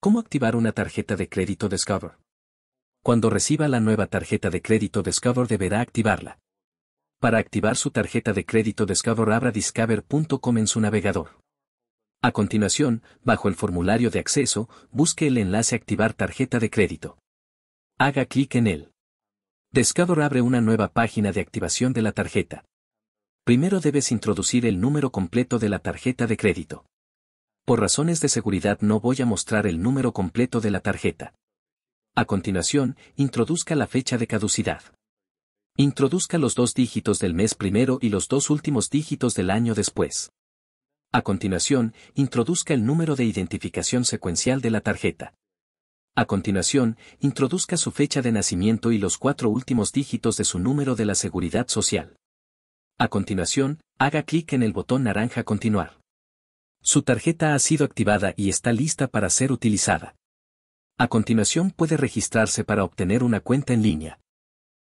¿Cómo activar una tarjeta de crédito Discover? Cuando reciba la nueva tarjeta de crédito Discover deberá activarla. Para activar su tarjeta de crédito Discover abra discover.com en su navegador. A continuación, bajo el formulario de acceso, busque el enlace Activar tarjeta de crédito. Haga clic en él. Discover abre una nueva página de activación de la tarjeta. Primero debes introducir el número completo de la tarjeta de crédito. Por razones de seguridad no voy a mostrar el número completo de la tarjeta. A continuación, introduzca la fecha de caducidad. Introduzca los dos dígitos del mes primero y los dos últimos dígitos del año después. A continuación, introduzca el número de identificación secuencial de la tarjeta. A continuación, introduzca su fecha de nacimiento y los cuatro últimos dígitos de su número de la seguridad social. A continuación, haga clic en el botón naranja Continuar. Su tarjeta ha sido activada y está lista para ser utilizada. A continuación puede registrarse para obtener una cuenta en línea.